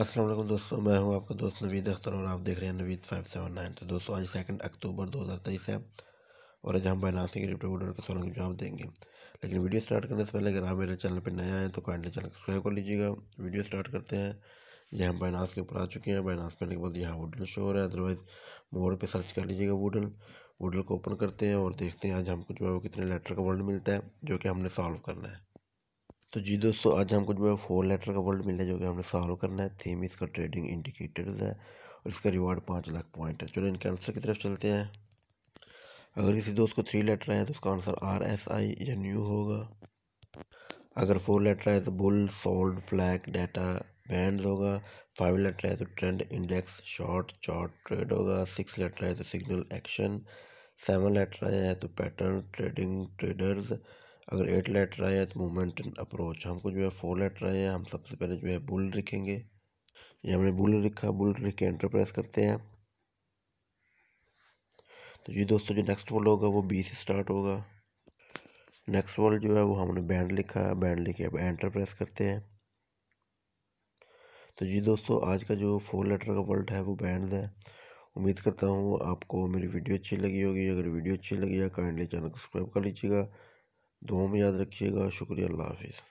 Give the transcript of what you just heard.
अस्सलाम वालेकुम दोस्तों मैं हूं आपका दोस्त नवीद अख्तर और आप देख रहे हैं नवीद फाइव सेवन नाइन तो दोस्तों आज सेकंड अक्टूबर दो हज़ार तेईस है और आज हम बाइनासिंग रिप्टो डॉलर के सवालों का जवाब देंगे लेकिन वीडियो स्टार्ट करने से पहले अगर आप मेरे चैनल पर नए आए तो काइंडली चैनल सब्सक्राइब कर लीजिएगा वीडियो स्टार्ट करते हैं ये हम बाइनास के ऊपर आ चुके हैं बाइनास में आने के बाद यहाँ वोडल शो हो रहा है अदरवाइज़ मोर पर सर्च कर लीजिएगा वोडल वोडल को ओपन करते हैं और देखते हैं आज हमको जो है वो कितने लेटर का वर्ड मिलता है जो कि हमने सॉल्व करना है तो जी दोस्तों आज हमको जो है फोर लेटर का वर्ल्ड मिला जो कि हमने सॉल्व करना है थीम इसका ट्रेडिंग इंडिकेटर्स है और इसका रिवार्ड पाँच लाख पॉइंट है चलो इनके आंसर की तरफ चलते हैं अगर इसी दोस्त को थ्री लेटर तो आए तो उसका आंसर आर एस आई या न्यू होगा अगर फोर लेटर आए तो bull sold flag data band होगा फाइव लेटर है तो trend index short chart trade होगा सिक्स लेटर है तो सिग्नल एक्शन सेवन लेटर है तो पैटर्न ट्रेडिंग ट्रेडर्स अगर एट लेटर आया तो मोमेंट एंड अप्रोच हमको जो है फोर लेटर आया हम सबसे पहले जो है बुल लिखेंगे ये हमने बुल लिखा बुल लिख के एंटर प्रेस करते हैं तो जी दोस्तों जो नेक्स्ट वर्ड होगा वो बी से स्टार्ट होगा नेक्स्ट वर्ड जो है वो हमने बैंड लिखा है बैंड लिख के अब एंटर प्रेस करते हैं तो जी दोस्तों आज का जो फोर लेटर का वर्ड है वो बैंड है उम्मीद करता हूँ आपको मेरी वीडियो अच्छी लगी होगी अगर वीडियो अच्छी लगी है काइंडली चैनल को सब्सक्राइब कर लीजिएगा दुआ में याद रखिएगा शुक्रिया अल्लाह हाफिज़